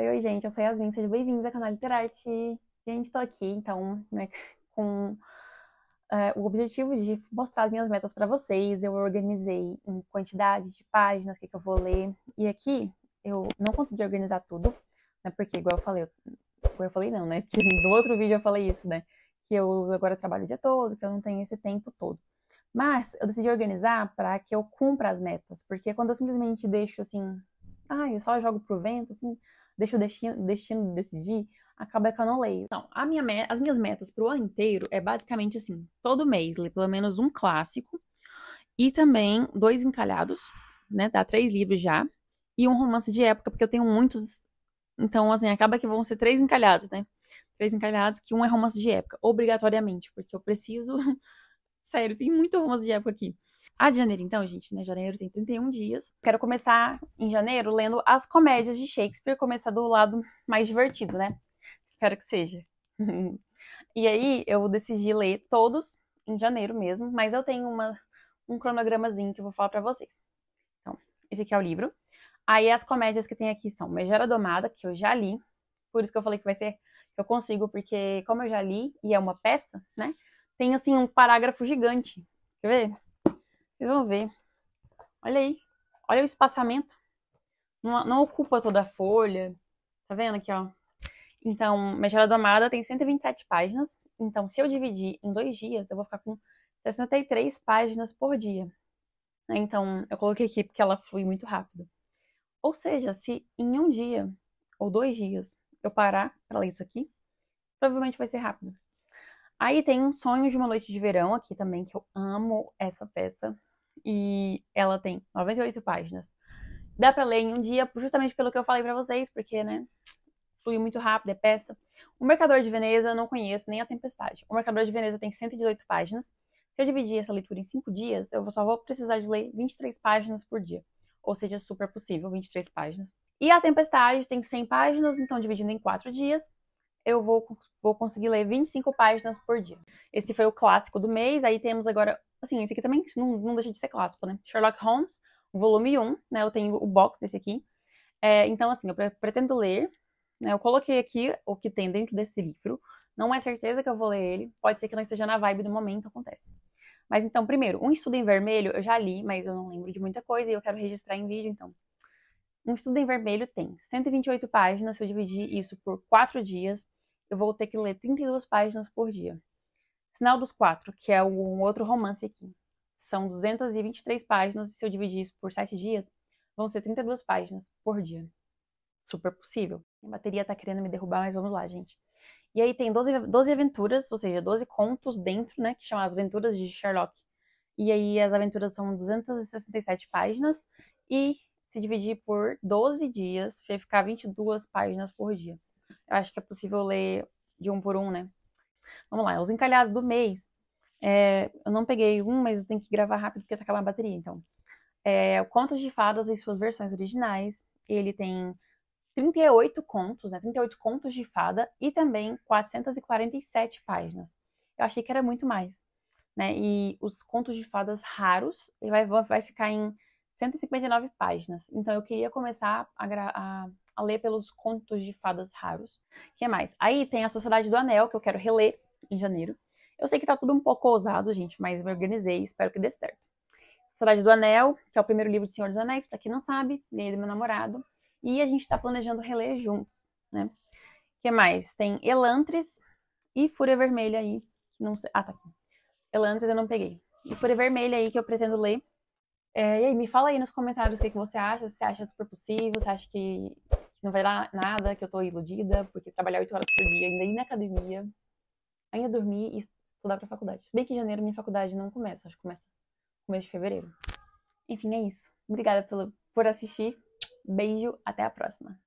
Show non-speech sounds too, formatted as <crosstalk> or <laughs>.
Oi, oi, gente, eu sou a Yasmin, sejam bem-vindos ao canal Literarte. Gente, estou aqui, então, né, <laughs> com é, o objetivo de mostrar as minhas metas para vocês. Eu organizei em quantidade de páginas, o que, que, eu vou ler. E aqui, eu não consegui organizar tudo, né, porque, igual eu falei, eu, igual eu falei não, né, <laughs> que no outro vídeo eu falei isso, né, que eu agora trabalho o dia todo, que eu não tenho esse tempo todo. Mas eu decidi organizar para que eu cumpra as metas, porque quando eu simplesmente deixo, assim, ah, eu só jogo pro vento, assim, deixa o destino, destino decidir, acaba que eu não leio. Então, minha as minhas metas pro ano inteiro é basicamente assim, todo mês ler pelo menos um clássico e também dois encalhados, né, dá três livros já, e um romance de época, porque eu tenho muitos, então, assim, acaba que vão ser três encalhados, né, três encalhados, que um é romance de época, obrigatoriamente, porque eu preciso, <laughs> sério, tem muito romance de época aqui. A de janeiro então, gente, né? Janeiro tem 31 dias. Quero começar em janeiro lendo as comédias de Shakespeare, começar do lado mais divertido, né? Espero que seja. <laughs> e aí eu decidi ler todos em janeiro mesmo, mas eu tenho uma, um cronogramazinho que eu vou falar para vocês. Então, esse aqui é o livro. Aí as comédias que tem aqui são Megera Domada, que eu já li, por isso que eu falei que vai ser eu consigo, porque como eu já li e é uma peça, né? Tem assim um parágrafo gigante. Quer ver? Vocês vão ver. Olha aí. Olha o espaçamento. Não, não ocupa toda a folha. Tá vendo aqui, ó? Então, Mechada Domada tem 127 páginas. Então, se eu dividir em dois dias, eu vou ficar com 63 páginas por dia. Então, eu coloquei aqui porque ela flui muito rápido. Ou seja, se em um dia ou dois dias eu parar para ler isso aqui, provavelmente vai ser rápido. Aí tem um sonho de uma noite de verão aqui também, que eu amo essa peça e ela tem 98 páginas. Dá para ler em um dia, justamente pelo que eu falei para vocês, porque, né, flui muito rápido, é peça. O Mercador de Veneza eu não conheço, nem a Tempestade. O Mercador de Veneza tem 118 páginas. Se eu dividir essa leitura em 5 dias, eu só vou precisar de ler 23 páginas por dia. Ou seja, super possível, 23 páginas. E a Tempestade tem 100 páginas, então dividindo em 4 dias, eu vou, vou conseguir ler 25 páginas por dia. Esse foi o clássico do mês. Aí temos agora, assim, esse aqui também não, não deixa de ser clássico, né? Sherlock Holmes, volume 1, né? Eu tenho o box desse aqui. É, então, assim, eu pretendo ler. Né? Eu coloquei aqui o que tem dentro desse livro. Não é certeza que eu vou ler ele. Pode ser que não esteja na vibe do momento, acontece. Mas então, primeiro, um estudo em vermelho eu já li, mas eu não lembro de muita coisa e eu quero registrar em vídeo, então um estudo em vermelho tem 128 páginas, se eu dividir isso por 4 dias, eu vou ter que ler 32 páginas por dia. Sinal dos Quatro, que é um outro romance aqui, são 223 páginas, e se eu dividir isso por 7 dias, vão ser 32 páginas por dia. Super possível. A bateria tá querendo me derrubar, mas vamos lá, gente. E aí tem 12, 12 aventuras, ou seja, 12 contos dentro, né, que chamam As Aventuras de Sherlock. E aí as aventuras são 267 páginas e se dividir por 12 dias, vai ficar 22 páginas por dia. Eu acho que é possível ler de um por um, né? Vamos lá, os encalhados do mês. É, eu não peguei um, mas eu tenho que gravar rápido porque tá acabando a bateria, então. É, Contos de Fadas e suas versões originais. Ele tem 38 contos, né? 38 contos de fada e também 447 páginas. Eu achei que era muito mais, né? E os contos de fadas raros, ele vai, vai ficar em 159 páginas. Então eu queria começar a, a, a ler pelos contos de fadas raros. O que mais? Aí tem a Sociedade do Anel, que eu quero reler em janeiro. Eu sei que tá tudo um pouco ousado, gente, mas me organizei, e espero que dê certo. Sociedade do Anel, que é o primeiro livro do Senhor dos Anéis, para quem não sabe, aí é do meu namorado. E a gente tá planejando reler juntos, né? O que mais? Tem Elantris e Fúria Vermelha aí. Não sei... Ah, tá aqui. Elantris eu não peguei. E Fúria Vermelha aí que eu pretendo ler. É, e aí, me fala aí nos comentários o que, que você acha, se você acha super possível, se acha que, não vai dar nada, que eu tô iludida, porque trabalhar oito horas por dia, ainda ir na academia, ainda dormir e estudar pra faculdade. Se bem que em janeiro minha faculdade não começa, acho que começa no mês de fevereiro. Enfim, é isso. Obrigada pelo, por assistir. Beijo, até a próxima.